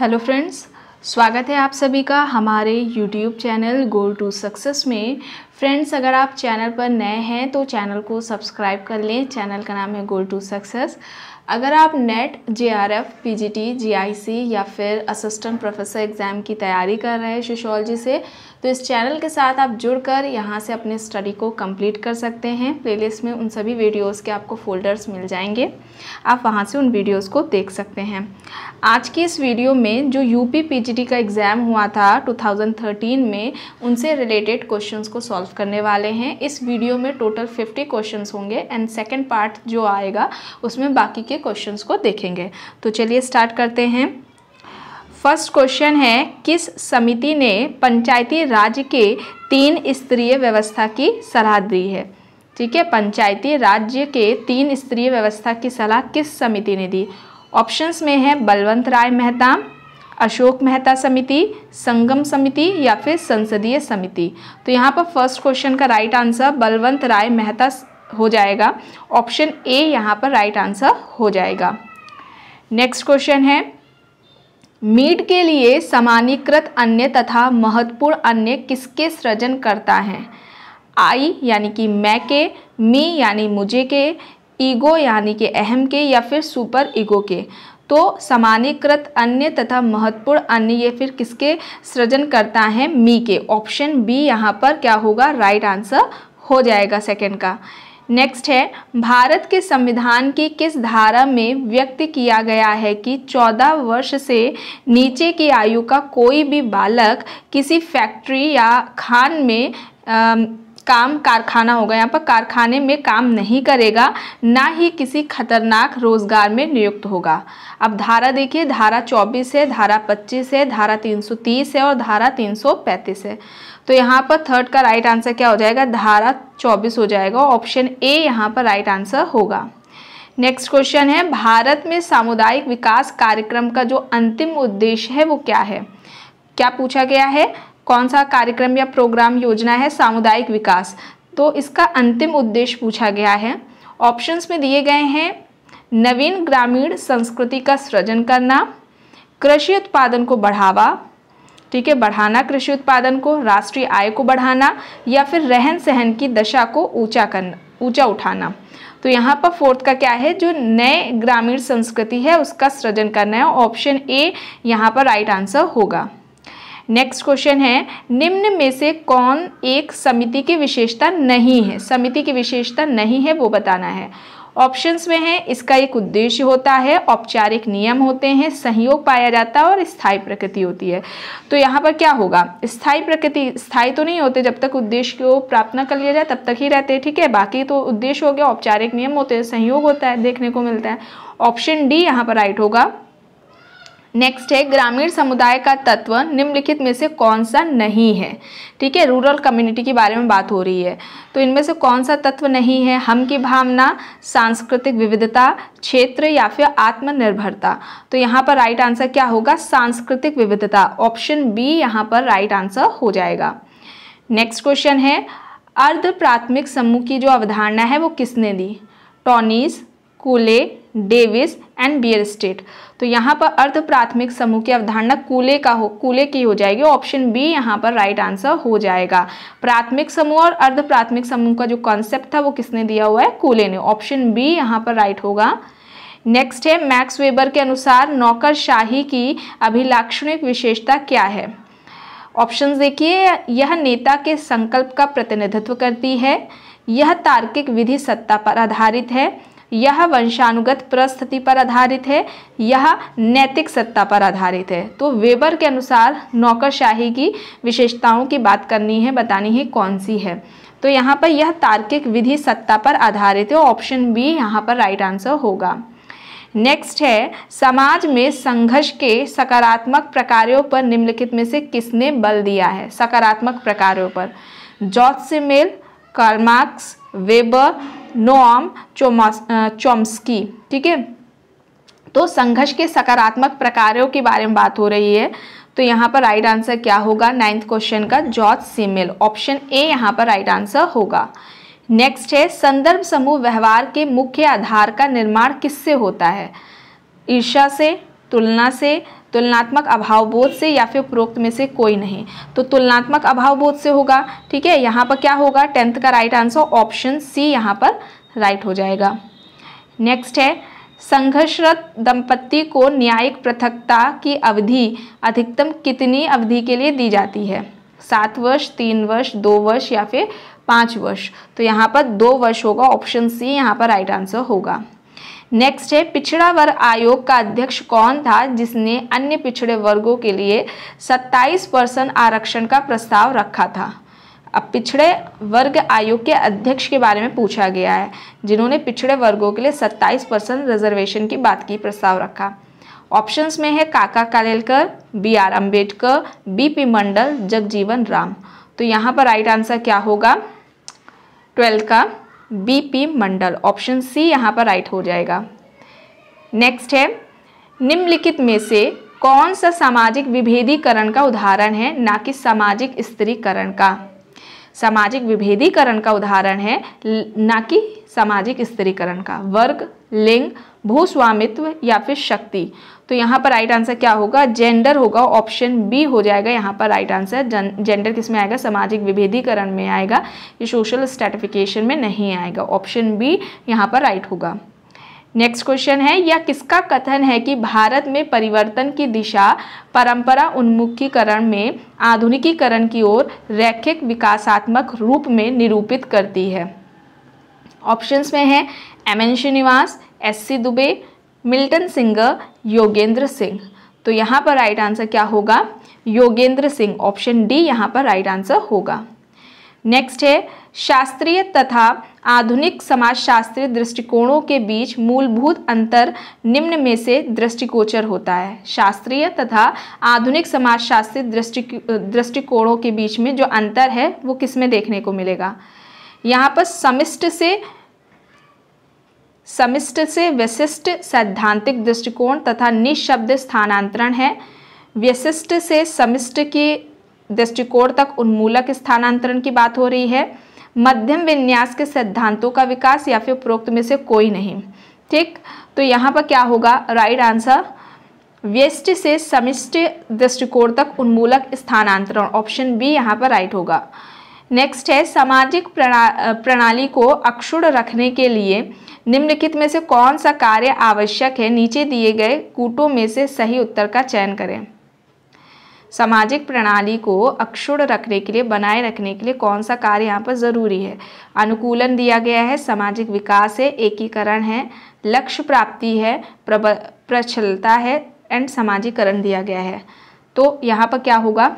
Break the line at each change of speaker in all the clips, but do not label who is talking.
hello friends स्वागत है आप सभी का हमारे YouTube channel goal to success में फ्रेंड्स अगर आप चैनल पर नए हैं तो चैनल को सब्सक्राइब कर लें चैनल का नाम है गोल टू सक्सेस अगर आप नेट जेआरएफ पीजीटी जीआईसी या फिर असिस्टेंट प्रोफेसर एग्ज़ाम की तैयारी कर रहे हैं सोशोलॉजी से तो इस चैनल के साथ आप जुड़कर यहाँ से अपने स्टडी को कंप्लीट कर सकते हैं प्लेलिस्ट में उन सभी वीडियोस के आपको फोल्डर्स मिल जाएंगे आप वहाँ से उन वीडियोस को देख सकते हैं आज की इस वीडियो में जो यूपी पीजीटी का एग्ज़ाम हुआ था 2013 में उनसे रिलेटेड क्वेश्चंस को सॉल्व करने वाले हैं इस वीडियो में टोटल 50 क्वेश्चंस होंगे एंड सेकेंड पार्ट जो आएगा उसमें बाकी के क्वेश्चंस को देखेंगे तो चलिए स्टार्ट करते हैं फर्स्ट क्वेश्चन है किस समिति ने पंचायती राज्य के तीन स्तरीय व्यवस्था की सलाह दी है ठीक है पंचायती राज्य के तीन स्तरीय व्यवस्था की सलाह किस समिति ने दी ऑप्शंस में है बलवंत राय मेहता अशोक मेहता समिति संगम समिति या फिर संसदीय समिति तो यहाँ पर फर्स्ट क्वेश्चन का राइट आंसर बलवंत राय मेहता हो जाएगा ऑप्शन ए यहाँ पर राइट आंसर हो जाएगा नेक्स्ट क्वेश्चन है मीट के लिए सामान्यकृत अन्य तथा महत्वपूर्ण अन्य किसके सृजन करता है आई यानी कि मैं के मी यानी मुझे के ईगो यानी कि अहम के या फिर सुपर ईगो के तो सामान्यकृत अन्य तथा महत्वपूर्ण अन्य ये फिर किसके सृजन करता है मी के ऑप्शन बी यहाँ पर क्या होगा राइट आंसर हो जाएगा सेकंड का नेक्स्ट है भारत के संविधान की किस धारा में व्यक्त किया गया है कि 14 वर्ष से नीचे की आयु का कोई भी बालक किसी फैक्ट्री या खान में आ, काम कारखाना होगा यहाँ पर कारखाने में काम नहीं करेगा ना ही किसी खतरनाक रोजगार में नियुक्त होगा अब धारा देखिए धारा 24 है धारा 25 है धारा 330 है और धारा 335 है तो यहाँ पर थर्ड का राइट आंसर क्या हो जाएगा धारा चौबीस हो जाएगा ऑप्शन ए यहाँ पर राइट आंसर होगा नेक्स्ट क्वेश्चन है भारत में सामुदायिक विकास कार्यक्रम का जो अंतिम उद्देश्य है वो क्या है क्या पूछा गया है कौन सा कार्यक्रम या प्रोग्राम योजना है सामुदायिक विकास तो इसका अंतिम उद्देश्य पूछा गया है ऑप्शंस में दिए गए हैं नवीन ग्रामीण संस्कृति का सृजन करना कृषि उत्पादन को बढ़ावा ठीक है बढ़ाना कृषि उत्पादन को राष्ट्रीय आय को बढ़ाना या फिर रहन सहन की दशा को ऊँचा करना ऊँचा उठाना तो यहाँ पर फोर्थ का क्या है जो नए ग्रामीण संस्कृति है उसका सृजन करना है ऑप्शन ए यहाँ पर राइट आंसर होगा नेक्स्ट क्वेश्चन है निम्न में से कौन एक समिति की विशेषता नहीं है समिति की विशेषता नहीं है वो बताना है ऑप्शंस में है इसका एक उद्देश्य होता है औपचारिक नियम होते हैं सहयोग पाया जाता है और स्थायी प्रकृति होती है तो यहाँ पर क्या होगा स्थायी प्रकृति स्थायी तो नहीं होते जब तक उद्देश्य को प्राप्त न कर लिया जाए तब तक ही रहते हैं ठीक है बाकी तो उद्देश्य हो गया औपचारिक नियम होते हैं सहयोग होता है देखने को मिलता है ऑप्शन डी यहाँ पर राइट होगा नेक्स्ट है ग्रामीण समुदाय का तत्व निम्नलिखित में से कौन सा नहीं है ठीक है रूरल कम्युनिटी के बारे में बात हो रही है तो इनमें से कौन सा तत्व नहीं है हम की भावना सांस्कृतिक विविधता क्षेत्र या फिर आत्मनिर्भरता तो यहाँ पर राइट आंसर क्या होगा सांस्कृतिक विविधता ऑप्शन बी यहाँ पर राइट आंसर हो जाएगा नेक्स्ट क्वेश्चन है अर्ध प्राथमिक समूह की जो अवधारणा है वो किसने दी Tonnies Cooley Davis and Bierstedt तो यहाँ पर अर्ध प्राथमिक समूह की अवधारणा कूले का हो कूले की हो जाएगी ऑप्शन बी यहाँ पर राइट आंसर हो जाएगा प्राथमिक समूह और अर्ध प्राथमिक समूह का जो कॉन्सेप्ट था वो किसने दिया हुआ है कूले ने ऑप्शन बी यहाँ पर राइट होगा नेक्स्ट है मैक्स वेबर के अनुसार नौकरशाही की अभिलाक्षणिक विशेषता क्या है ऑप्शन देखिए यह नेता के संकल्प का प्रतिनिधित्व करती है यह तार्किक विधि सत्ता पर आधारित है यह वंशानुगत परिस्थिति पर आधारित है यह नैतिक सत्ता पर आधारित है तो वेबर के अनुसार नौकरशाही की विशेषताओं की बात करनी है बतानी है कौन सी है तो यहाँ पर यह तार्किक विधि सत्ता पर आधारित है ऑप्शन बी यहाँ पर राइट आंसर होगा नेक्स्ट है समाज में संघर्ष के सकारात्मक प्रकारों पर निम्नलिखित में से किसने बल दिया है सकारात्मक प्रकारों पर George Simmel Karl Weber Noam Chomsky ठीक है तो संघर्ष के सकारात्मक प्रकारों के बारे में बात हो रही है तो यहाँ पर राइट आंसर क्या होगा नाइन्थ क्वेश्चन का जॉर्ज सीमेल ऑप्शन ए यहाँ पर राइट आंसर होगा नेक्स्ट है संदर्भ समूह व्यवहार के मुख्य आधार का निर्माण किससे होता है ईर्षा से तुलना से तुलनात्मक अभाव बोध से या फिर उपरोक्त में से कोई नहीं तो तुलनात्मक अभाव बोध से होगा ठीक है यहाँ पर क्या होगा टेंथ का राइट आंसर ऑप्शन सी यहाँ पर राइट हो जाएगा नेक्स्ट है संघर्षरत दंपत्ति को न्यायिक पृथकता की अवधि अधिकतम कितनी अवधि के लिए दी जाती है सात वर्ष तीन वर्ष दो वर्ष या फिर पाँच वर्ष तो यहाँ पर दो वर्ष होगा ऑप्शन सी यहाँ पर राइट आंसर होगा नेक्स्ट है पिछड़ा वर्ग आयोग का अध्यक्ष कौन था जिसने अन्य पिछड़े वर्गों के लिए 27 परसेंट आरक्षण का प्रस्ताव रखा था अब पिछड़े वर्ग आयोग के अध्यक्ष के बारे में पूछा गया है जिन्होंने पिछड़े वर्गों के लिए 27 परसेंट रिजर्वेशन की बात की प्रस्ताव रखा ऑप्शंस में है Kaka Kalelkar B R Ambedkar B P Mandal Jagjivan Ram तो यहाँ पर राइट आंसर क्या होगा ट्वेल्थ का बीपी मंडल ऑप्शन सी यहाँ पर राइट हो जाएगा नेक्स्ट है निम्नलिखित में से कौन सा सामाजिक विभेदीकरण का उदाहरण है ना कि सामाजिक स्त्रीकरण का सामाजिक विभेदीकरण का उदाहरण है ना कि सामाजिक स्त्रीकरण का वर्ग लिंग भूस्वामित्व या फिर शक्ति तो यहाँ पर राइट आंसर क्या होगा जेंडर होगा ऑप्शन बी हो जाएगा यहाँ पर राइट आंसर जेंडर किस में आएगा सामाजिक विभेदीकरण में आएगा ये सोशल स्टेटिफिकेशन में नहीं आएगा ऑप्शन बी यहाँ पर राइट होगा नेक्स्ट क्वेश्चन है या किसका कथन है कि भारत में परिवर्तन की दिशा परंपरा उन्मुखीकरण में आधुनिकीकरण की ओर रैखिक विकासात्मक रूप में निरूपित करती है ऑप्शंस में है M N Srinivas S C Dubey Milton Singer Yogendra Singh तो यहाँ पर राइट आंसर क्या होगा योगेंद्र सिंह ऑप्शन डी यहाँ पर राइट आंसर होगा नेक्स्ट है शास्त्रीय तथा आधुनिक समाजशास्त्रीय दृष्टिकोणों के बीच मूलभूत अंतर निम्न में से दृष्टिकोचर होता है शास्त्रीय तथा आधुनिक समाजशास्त्रीय दृष्टि दृष्टिकोणों के बीच में जो अंतर है वो किस में देखने को मिलेगा यहाँ पर समिष्ट से समिष्ट से विशिष्ट सैद्धांतिक दृष्टिकोण तथा निःशब्द स्थानांतरण है विशिष्ट से समिष्ट के दृष्टिकोण तक उन्मूलक स्थानांतरण की बात हो रही है मध्यम विन्यास के सिद्धांतों का विकास या फिर उपरोक्त में से कोई नहीं ठीक तो यहाँ पर क्या होगा राइट आंसर व्यस्ट से समिष्ट दृष्टिकोण तक उन्मूलक स्थानांतरण ऑप्शन बी यहाँ पर राइट होगा नेक्स्ट है सामाजिक प्रणा प्रणाली को अक्षुण रखने के लिए निम्नलिखित में से कौन सा कार्य आवश्यक है नीचे दिए गए कूटों में से सही उत्तर का चयन करें सामाजिक प्रणाली को अक्षुण रखने के लिए बनाए रखने के लिए कौन सा कार्य यहाँ पर ज़रूरी है अनुकूलन दिया गया है सामाजिक विकास है एकीकरण है लक्ष्य प्राप्ति है प्रब प्रचलता है एंड सामाजिकरण दिया गया है तो यहाँ पर क्या होगा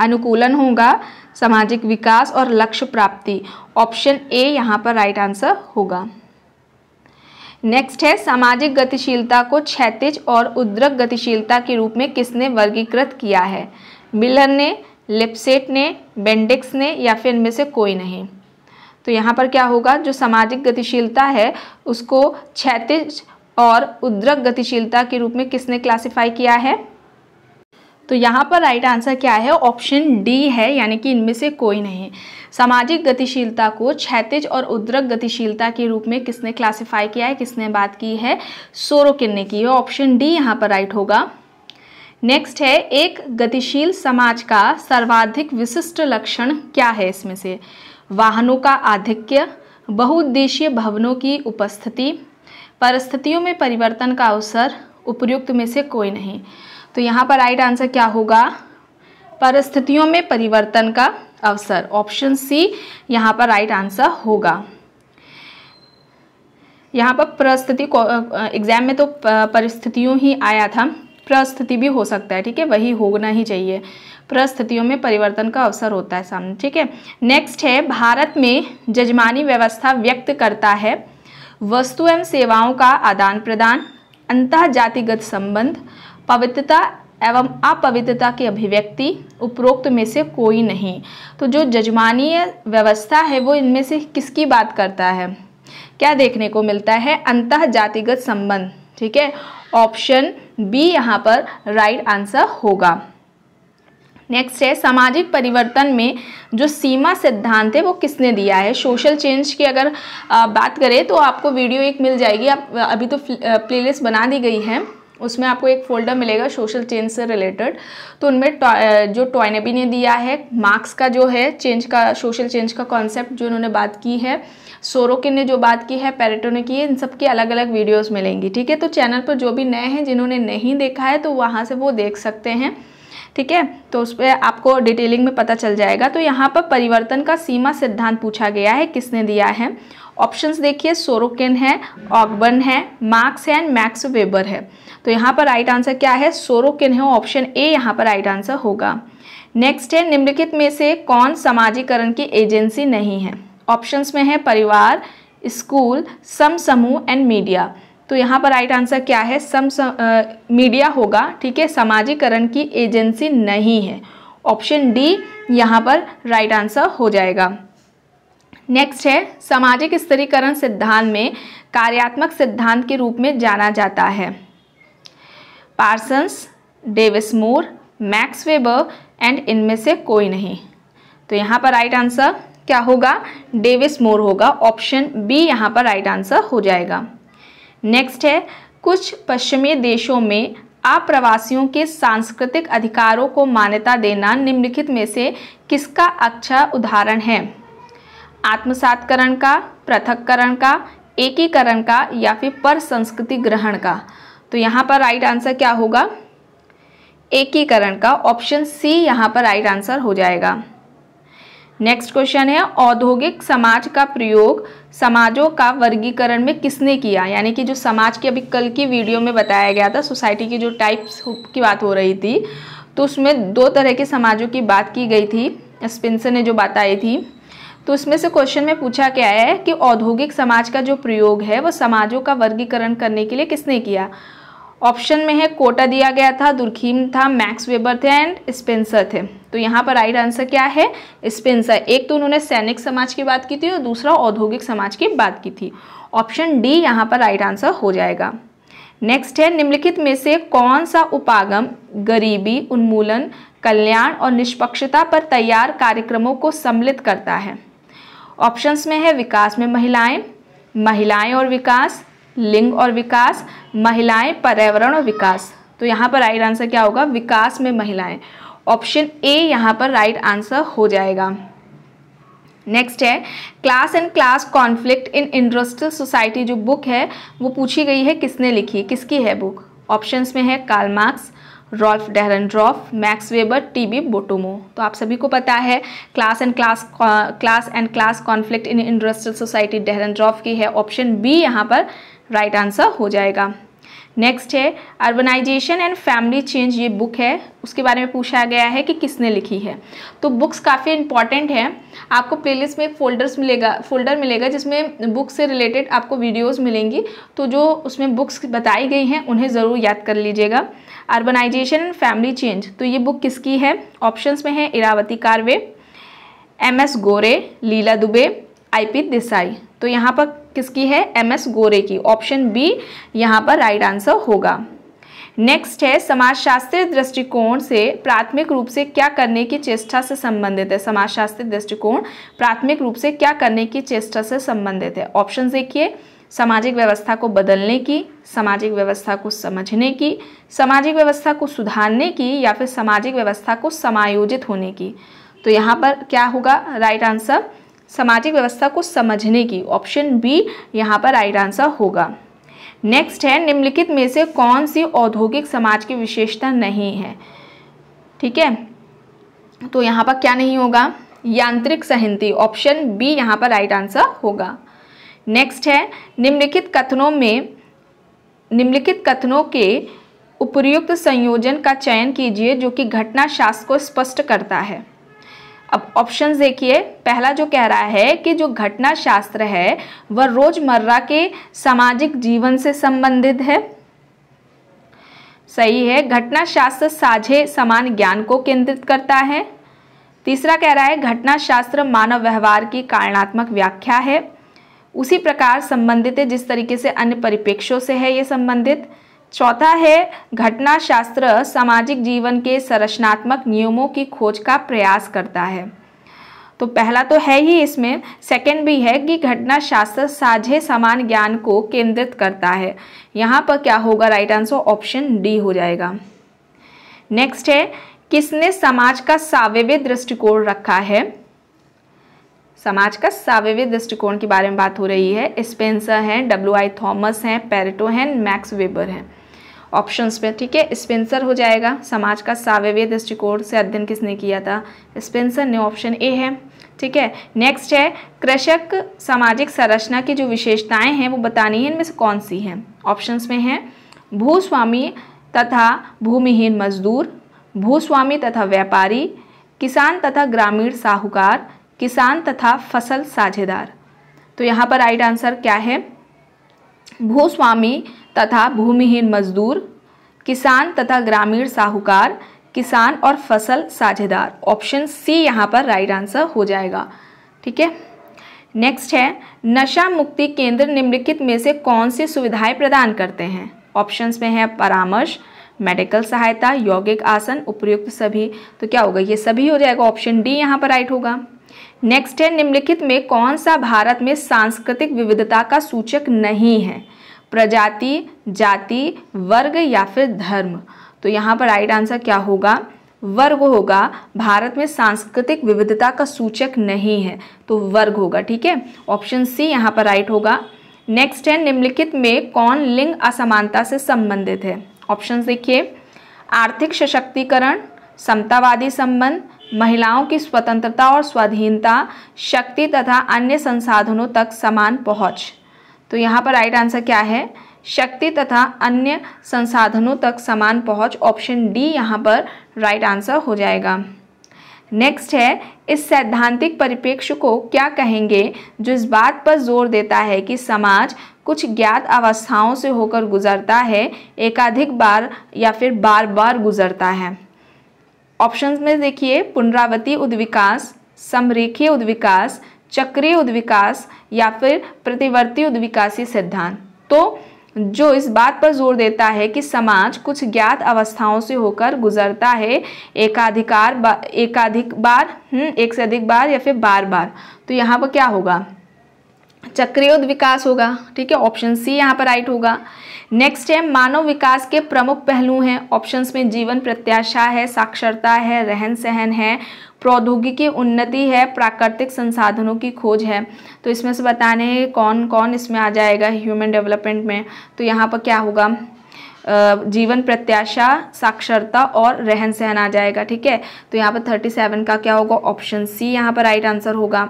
अनुकूलन होगा सामाजिक विकास और लक्ष्य प्राप्ति ऑप्शन ए यहाँ पर राइट आंसर होगा नेक्स्ट है सामाजिक गतिशीलता को क्षैतिज और उद्रक गतिशीलता के रूप में किसने वर्गीकृत किया है मिलर ने लिपसेट ने बेंडिक्स ने या फिर इनमें से कोई नहीं तो यहाँ पर क्या होगा जो सामाजिक गतिशीलता है उसको क्षैतिज और उद्रक गतिशीलता के रूप में किसने क्लासिफाई किया है तो यहाँ पर राइट आंसर क्या है ऑप्शन डी है यानी कि इनमें से कोई नहीं सामाजिक गतिशीलता को क्षैतिज और उद्रक गतिशीलता के रूप में किसने क्लासिफाई किया है किसने बात की है सोरोकिन ने की है ऑप्शन डी यहाँ पर राइट होगा नेक्स्ट है एक गतिशील समाज का सर्वाधिक विशिष्ट लक्षण क्या है इसमें से वाहनों का आधिक्य बहुउद्देशीय भवनों की उपस्थिति परिस्थितियों में परिवर्तन का अवसर उपयुक्त में से कोई नहीं तो यहाँ पर राइट आंसर क्या होगा परिस्थितियों में परिवर्तन का अवसर ऑप्शन सी यहाँ पर राइट आंसर होगा यहाँ पर परिस्थिति एग्जाम में तो परिस्थितियों ही आया था परिस्थिति भी हो सकता है ठीक है वही होना ही चाहिए परिस्थितियों में परिवर्तन का अवसर होता है सामने ठीक है नेक्स्ट है भारत में जजमानी व्यवस्था व्यक्त करता है वस्तु एवं सेवाओं का आदान प्रदान अंतः जातिगत संबंध पवित्रता एवं अपवित्रता की अभिव्यक्ति उपरोक्त में से कोई नहीं तो जो जजमानीय व्यवस्था है वो इनमें से किसकी बात करता है क्या देखने को मिलता है अंतः जातिगत संबंध ठीक है ऑप्शन बी यहाँ पर राइट आंसर होगा नेक्स्ट है सामाजिक परिवर्तन में जो सीमा सिद्धांत है वो किसने दिया है सोशल चेंज की अगर बात करें तो आपको वीडियो एक मिल जाएगी आप अभी तो प्लेलिस्ट बना दी गई है उसमें आपको एक फ़ोल्डर मिलेगा सोशल चेंज से रिलेटेड तो उनमें जो टॉयनेबी ने दिया है मार्क्स का जो है चेंज का सोशल चेंज का कॉन्सेप्ट जो इन्होंने बात की है सोरोकिन ने जो बात की है पैरेटो ने की है इन सब की अलग अलग वीडियोस मिलेंगी ठीक है तो चैनल पर जो भी नए हैं जिन्होंने नहीं देखा है तो वहाँ से वो देख सकते हैं ठीक है तो उस पर आपको डिटेलिंग में पता चल जाएगा तो यहाँ पर परिवर्तन का सीमा सिद्धांत पूछा गया है किसने दिया है ऑप्शंस देखिए सोरोकिन है ऑगबन है मार्क्स है एंड मैक्स वेबर है तो यहाँ पर राइट आंसर क्या है सोरोकेन है ऑप्शन ए यहाँ पर राइट आंसर होगा नेक्स्ट है निम्नलिखित में से कौन समाजीकरण की एजेंसी नहीं है ऑप्शंस में है परिवार स्कूल सम समूह एंड मीडिया तो यहाँ पर राइट आंसर क्या है सम मीडिया होगा ठीक है समाजीकरण की एजेंसी नहीं है ऑप्शन डी यहाँ पर राइट आंसर हो जाएगा नेक्स्ट है सामाजिक स्तरीकरण सिद्धांत में कार्यात्मक सिद्धांत के रूप में जाना जाता है Parsons Davis Moore Max Weber and इनमें से कोई नहीं तो यहाँ पर राइट आंसर क्या होगा डेविस मोर होगा ऑप्शन बी यहाँ पर राइट आंसर हो जाएगा नेक्स्ट है कुछ पश्चिमी देशों में आप्रवासियों के सांस्कृतिक अधिकारों को मान्यता देना निम्नलिखित में से किसका अच्छा उदाहरण है आत्मसातकरण का पृथककरण का एकीकरण का या फिर पर संस्कृति ग्रहण का तो यहाँ पर राइट आंसर क्या होगा एकीकरण का ऑप्शन सी यहाँ पर राइट आंसर हो जाएगा नेक्स्ट क्वेश्चन है औद्योगिक समाज का प्रयोग समाजों का वर्गीकरण में किसने किया यानी कि जो समाज की अभी कल की वीडियो में बताया गया था सोसाइटी की जो टाइप्स की बात हो रही थी तो उसमें दो तरह के समाजों की बात की गई थी स्पिंसर ने जो बताई थी तो उसमें से क्वेश्चन में पूछा क्या है कि औद्योगिक समाज का जो प्रयोग है वो समाजों का वर्गीकरण करने के लिए किसने किया ऑप्शन में है कोटा दिया गया था दुर्खीम था मैक्स वेबर थे एंड स्पेंसर थे तो यहाँ पर राइट आंसर क्या है स्पेंसर एक तो उन्होंने सैनिक समाज की बात की थी और दूसरा औद्योगिक समाज की बात की थी ऑप्शन डी यहाँ पर राइट आंसर हो जाएगा नेक्स्ट है निम्नलिखित में से कौन सा उपागम गरीबी उन्मूलन कल्याण और निष्पक्षता पर तैयार कार्यक्रमों को सम्मिलित करता है ऑप्शंस में है विकास में महिलाएं महिलाएं और विकास लिंग और विकास महिलाएं पर्यावरण और विकास तो यहाँ पर राइट आंसर क्या होगा विकास में महिलाएं ऑप्शन ए यहाँ पर राइट आंसर हो जाएगा नेक्स्ट है class and class conflict in industrial society जो बुक है वो पूछी गई है किसने लिखी किसकी है बुक ऑप्शंस में है Karl Marx Ralf Dahrendorf Max Weber T B Bottomore तो आप सभी को पता है class and class class and class conflict in industrial society Dahrendorf की है ऑप्शन बी यहाँ पर राइट right आंसर हो जाएगा नेक्स्ट है अर्बनाइजेशन एंड फैमिली चेंज ये बुक है उसके बारे में पूछा गया है कि किसने लिखी है तो बुक्स काफ़ी इंपॉर्टेंट हैं आपको प्लेलिस्ट में फोल्डर्स मिलेगा फोल्डर मिलेगा जिसमें बुक से रिलेटेड आपको वीडियोस मिलेंगी तो जो उसमें बुक्स बताई गई हैं उन्हें ज़रूर याद कर लीजिएगा अर्बनाइजेशन एंड फैमिली चेंज तो ये बुक किसकी है ऑप्शन में है Iravati Karve M S Gore Leela Dube I P Desai तो यहाँ पर किसकी है एम एस गोरे की ऑप्शन बी यहाँ पर राइट आंसर होगा नेक्स्ट है समाजशास्त्रीय दृष्टिकोण से प्राथमिक रूप से क्या करने की चेष्टा से संबंधित है समाजशास्त्रीय दृष्टिकोण प्राथमिक रूप से क्या करने की चेष्टा से संबंधित है ऑप्शन देखिए सामाजिक व्यवस्था को बदलने की सामाजिक व्यवस्था को समझने की सामाजिक व्यवस्था को सुधारने की या फिर सामाजिक व्यवस्था को समायोजित होने की तो यहाँ पर क्या होगा राइट right आंसर सामाजिक व्यवस्था को समझने की ऑप्शन बी यहाँ पर राइट आंसर होगा नेक्स्ट है निम्नलिखित में से कौन सी औद्योगिक समाज की विशेषता नहीं है ठीक है तो यहाँ पर क्या नहीं होगा यांत्रिक संहिति ऑप्शन बी यहाँ पर राइट आंसर होगा नेक्स्ट है निम्नलिखित कथनों में निम्नलिखित कथनों के उपयुक्त संयोजन का चयन कीजिए जो कि घटना शास्त्र को स्पष्ट करता है अब ऑप्शंस देखिए पहला जो कह रहा है कि जो घटना शास्त्र है वह रोजमर्रा के सामाजिक जीवन से संबंधित है सही है घटना शास्त्र साझे समान ज्ञान को केंद्रित करता है तीसरा कह रहा है घटना शास्त्र मानव व्यवहार की कारणात्मक व्याख्या है उसी प्रकार संबंधित है जिस तरीके से अन्य परिपेक्षों से है ये संबंधित चौथा है घटना शास्त्र सामाजिक जीवन के संरचनात्मक नियमों की खोज का प्रयास करता है तो पहला तो है ही इसमें सेकंड भी है कि घटना शास्त्र साझे समान ज्ञान को केंद्रित करता है यहाँ पर क्या होगा राइट आंसर ऑप्शन डी हो जाएगा नेक्स्ट है किसने समाज का सावव्य दृष्टिकोण रखा है समाज का सावव्य दृष्टिकोण के बारे में बात हो रही है स्पेंसर हैं डब्ल्यू आई थॉमस हैं पेरेटो हैं मैक्स वेबर हैं ऑप्शंस पे ठीक है स्पेंसर हो जाएगा समाज का सावव्य दृष्टिकोण से अध्ययन किसने किया था स्पेंसर ने ऑप्शन ए है ठीक है नेक्स्ट है कृषक सामाजिक संरचना की जो विशेषताएं हैं वो बतानी है इनमें से कौन सी हैं ऑप्शंस में हैं भूस्वामी तथा भूमिहीन मजदूर भूस्वामी तथा व्यापारी किसान तथा ग्रामीण साहूकार किसान तथा फसल साझेदार तो यहाँ पर राइट आंसर क्या है भूस्वामी तथा भूमिहीन मजदूर किसान तथा ग्रामीण साहूकार किसान और फसल साझेदार ऑप्शन सी यहाँ पर राइट आंसर हो जाएगा ठीक है नेक्स्ट है नशा मुक्ति केंद्र निम्नलिखित में से कौन सी सुविधाएं प्रदान करते हैं ऑप्शंस में है परामर्श मेडिकल सहायता यौगिक आसन उपयुक्त सभी तो क्या होगा ये सभी हो जाएगा ऑप्शन डी यहाँ पर राइट होगा नेक्स्ट है निम्नलिखित में कौन सा भारत में सांस्कृतिक विविधता का सूचक नहीं है प्रजाति जाति वर्ग या फिर धर्म तो यहाँ पर राइट आंसर क्या होगा वर्ग होगा भारत में सांस्कृतिक विविधता का सूचक नहीं है तो वर्ग होगा ठीक है ऑप्शन सी यहाँ पर राइट होगा नेक्स्ट है निम्नलिखित में कौन लिंग असमानता से संबंधित है ऑप्शन देखिए आर्थिक सशक्तिकरण समतावादी संबंध महिलाओं की स्वतंत्रता और स्वाधीनता शक्ति तथा अन्य संसाधनों तक समान पहुंच तो यहाँ पर राइट आंसर क्या है शक्ति तथा अन्य संसाधनों तक समान पहुँच ऑप्शन डी यहाँ पर राइट आंसर हो जाएगा नेक्स्ट है इस सैद्धांतिक परिप्रेक्ष्य को क्या कहेंगे जो इस बात पर जोर देता है कि समाज कुछ ज्ञात अवस्थाओं से होकर गुजरता है एकाधिक बार या फिर बार बार गुजरता है ऑप्शंस में देखिए पुनरावती उद्विकास समरेखीय उद्विकास चक्रीय उद्विकास या फिर प्रतिवर्ती उद्विकासी सिद्धांत तो जो इस बात पर जोर देता है कि समाज कुछ ज्ञात अवस्थाओं से होकर गुजरता है एकाधिकार बा, एकाधिक बार हम्म, एक से अधिक बार या फिर बार बार तो यहाँ पर क्या होगा चक्रियोद विकास होगा ठीक है ऑप्शन सी यहाँ पर राइट होगा नेक्स्ट है मानव विकास के प्रमुख पहलू हैं ऑप्शंस में जीवन प्रत्याशा है साक्षरता है रहन सहन है प्रौद्योगिकी उन्नति है प्राकृतिक संसाधनों की खोज है तो इसमें से बताने कौन कौन इसमें आ जाएगा ह्यूमन डेवलपमेंट में तो यहाँ पर क्या होगा जीवन प्रत्याशा साक्षरता और रहन सहन आ जाएगा ठीक है तो यहाँ पर थर्टी सेवन का क्या होगा ऑप्शन सी यहाँ पर राइट आंसर होगा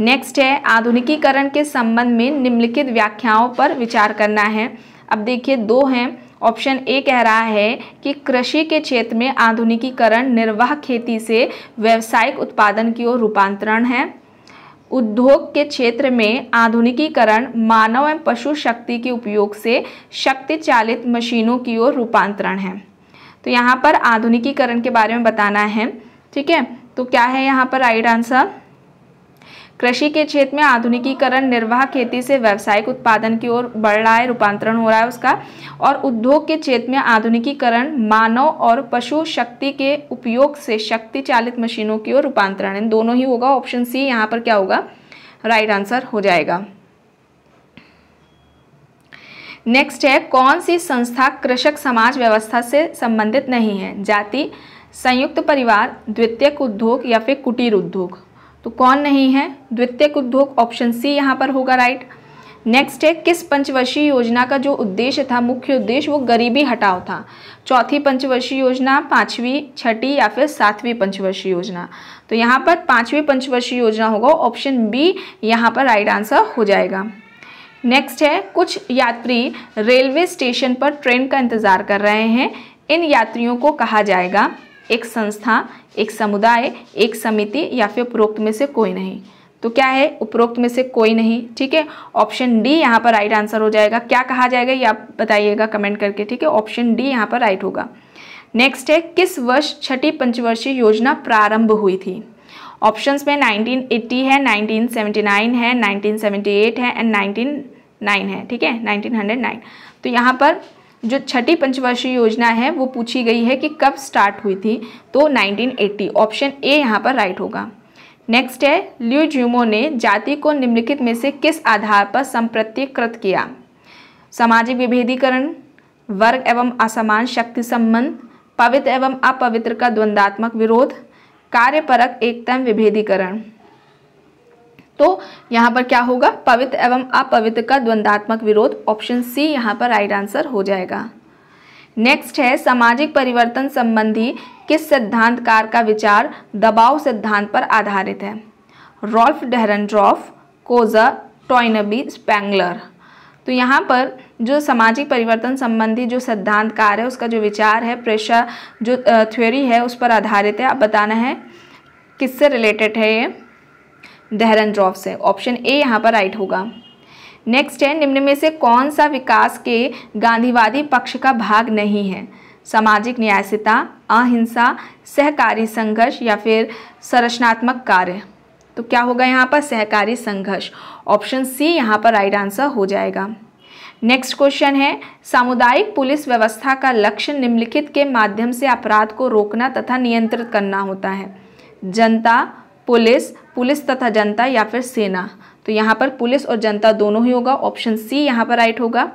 नेक्स्ट है आधुनिकीकरण के संबंध में निम्नलिखित व्याख्याओं पर विचार करना है अब देखिए दो हैं ऑप्शन ए कह रहा है कि कृषि के क्षेत्र में आधुनिकीकरण निर्वाह खेती से व्यावसायिक उत्पादन की ओर रूपांतरण है उद्योग के क्षेत्र में आधुनिकीकरण मानव एवं पशु शक्ति के उपयोग से शक्ति चालित मशीनों की ओर रूपांतरण है तो यहाँ पर आधुनिकीकरण के बारे में बताना है ठीक है तो क्या है यहाँ पर राइट आंसर कृषि के क्षेत्र में आधुनिकीकरण निर्वाह खेती से व्यावसायिक उत्पादन की ओर बढ़ रहा है रूपांतरण हो रहा है उसका और उद्योग के क्षेत्र में आधुनिकीकरण मानव और पशु शक्ति के उपयोग से शक्ति चालित मशीनों की ओर रूपांतरण इन दोनों ही होगा ऑप्शन सी यहाँ पर क्या होगा राइट आंसर हो जाएगा नेक्स्ट है कौन सी संस्था कृषक समाज व्यवस्था से संबंधित नहीं है जाति संयुक्त परिवार द्वितीयक उद्योग या फिर कुटीर उद्योग तो कौन नहीं है द्वितीय उद्योग ऑप्शन सी यहाँ पर होगा राइट नेक्स्ट है किस पंचवर्षीय योजना का जो उद्देश्य था मुख्य उद्देश्य वो गरीबी हटाओ था चौथी पंचवर्षीय योजना पाँचवीं छठी या फिर सातवीं पंचवर्षीय योजना तो यहाँ पर पांचवी पंचवर्षीय योजना होगा ऑप्शन बी यहाँ पर राइट आंसर हो जाएगा नेक्स्ट है कुछ यात्री रेलवे स्टेशन पर ट्रेन का इंतज़ार कर रहे हैं इन यात्रियों को कहा जाएगा एक संस्था एक समुदाय एक समिति या फिर उपरोक्त में से कोई नहीं तो क्या है उपरोक्त में से कोई नहीं ठीक है ऑप्शन डी यहाँ पर राइट आंसर हो जाएगा क्या कहा जाएगा ये आप बताइएगा कमेंट करके ठीक है ऑप्शन डी यहाँ पर राइट होगा नेक्स्ट है किस वर्ष छठी पंचवर्षीय योजना प्रारंभ हुई थी ऑप्शंस में 1980 है 1979 है 1978 है एंड 199 है ठीक है 1909 तो यहाँ पर जो छठी पंचवर्षीय योजना है वो पूछी गई है कि कब स्टार्ट हुई थी तो 1980 ऑप्शन ए यहाँ पर राइट होगा नेक्स्ट है ल्यू ज्यूमो ने जाति को निम्नलिखित में से किस आधार पर संप्रत्यकृत किया सामाजिक विभेदीकरण वर्ग एवं असमान शक्ति संबंध पवित्र एवं अपवित्र का द्वंद्वात्मक विरोध कार्यपरक एकतम विभेदीकरण तो यहाँ पर क्या होगा पवित्र एवं अपवित्र का द्वंद्वात्मक विरोध ऑप्शन सी यहाँ पर राइट आंसर हो जाएगा नेक्स्ट है सामाजिक परिवर्तन संबंधी किस सिद्धांतकार का विचार दबाव सिद्धांत पर आधारित है Ralf Dahrendorf Coser Toynbee Spengler तो यहाँ पर जो सामाजिक परिवर्तन संबंधी जो सिद्धांतकार है उसका जो विचार है प्रेशर जो थ्योरी है उस पर आधारित है आप बताना है किससे रिलेटेड है ये ड्रॉप से ऑप्शन ए यहाँ पर राइट होगा नेक्स्ट है निम्न में से कौन सा विकास के गांधीवादी पक्ष का भाग नहीं है सामाजिक न्यायसिता अहिंसा सहकारी संघर्ष या फिर संरचनात्मक कार्य तो क्या होगा यहाँ पर सहकारी संघर्ष ऑप्शन सी यहाँ पर राइट आंसर हो जाएगा नेक्स्ट क्वेश्चन है सामुदायिक पुलिस व्यवस्था का लक्ष्य निम्नलिखित के माध्यम से अपराध को रोकना तथा नियंत्रित करना होता है जनता पुलिस पुलिस तथा जनता या फिर सेना तो यहाँ पर पुलिस और जनता दोनों ही होगा ऑप्शन सी यहाँ पर राइट होगा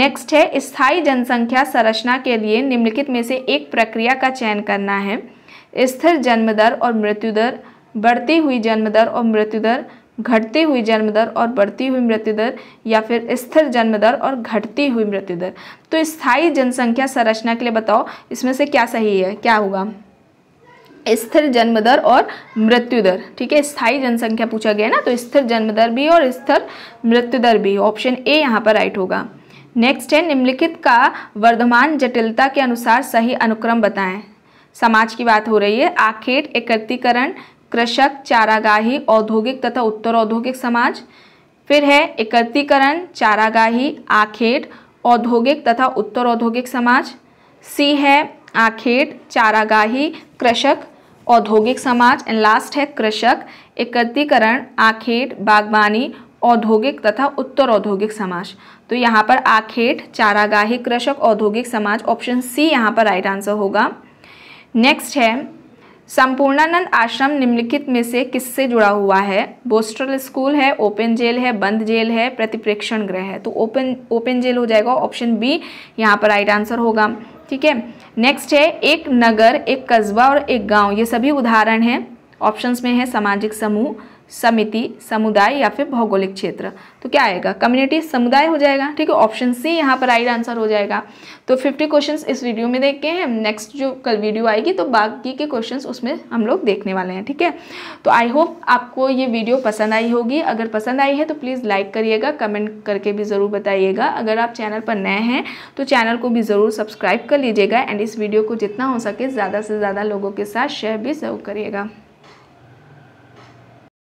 नेक्स्ट है स्थायी जनसंख्या संरचना के लिए निम्नलिखित में से एक प्रक्रिया का चयन करना है स्थिर जन्मदर और मृत्यु दर बढ़ती हुई जन्मदर और मृत्यु दर घटती हुई जन्मदर और बढ़ती हुई मृत्यु दर या फिर स्थिर जन्मदर और घटती हुई मृत्यु दर तो स्थायी जनसंख्या संरचना के लिए बताओ इसमें से क्या सही है क्या होगा स्थिर जन्म दर और मृत्यु दर ठीक है स्थायी जनसंख्या पूछा गया ना तो स्थिर जन्म दर भी और स्थिर मृत्यु दर भी ऑप्शन ए यहाँ पर राइट होगा नेक्स्ट है निम्नलिखित का वर्धमान जटिलता के अनुसार सही अनुक्रम बताएं समाज की बात हो रही है आखेट एकत्रीकरण कृषक चारागाही औद्योगिक तथा उत्तर औद्योगिक समाज फिर है एकत्रीकरण चारागाही आखेट औद्योगिक तथा उत्तर औद्योगिक समाज सी है आखेट चारागाही कृषक औद्योगिक समाज एंड लास्ट है कृषक एकत्रीकरण आखेट बागवानी औद्योगिक तथा उत्तर औद्योगिक समाज तो यहाँ पर आखेट चारागाही कृषक औद्योगिक समाज ऑप्शन सी यहाँ पर राइट आंसर होगा नेक्स्ट है संपूर्णानंद आश्रम निम्नलिखित में से किससे जुड़ा हुआ है बोस्टल स्कूल है ओपन जेल है बंद जेल है प्रतिप्रेक्षण ग्रह है तो ओपन ओपन जेल हो जाएगा ऑप्शन बी यहाँ पर राइट आंसर होगा ठीक है नेक्स्ट है एक नगर एक कस्बा और एक गांव ये सभी उदाहरण हैं ऑप्शंस में है सामाजिक समूह समिति समुदाय या फिर भौगोलिक क्षेत्र तो क्या आएगा कम्युनिटी समुदाय हो जाएगा ठीक है ऑप्शन सी यहाँ पर राइट आंसर हो जाएगा तो फिफ्टी क्वेश्चंस इस वीडियो में देख के हैं नेक्स्ट जो कल वीडियो आएगी तो बाकी के क्वेश्चंस उसमें हम लोग देखने वाले हैं ठीक है तो आई होप आपको ये वीडियो पसंद आई होगी अगर पसंद आई है तो प्लीज़ लाइक करिएगा कमेंट करके भी ज़रूर बताइएगा अगर आप चैनल पर नए हैं तो चैनल को भी ज़रूर सब्सक्राइब कर लीजिएगा एंड इस वीडियो को जितना हो सके ज़्यादा से ज़्यादा लोगों के साथ शेयर भी ज़रूर करिएगा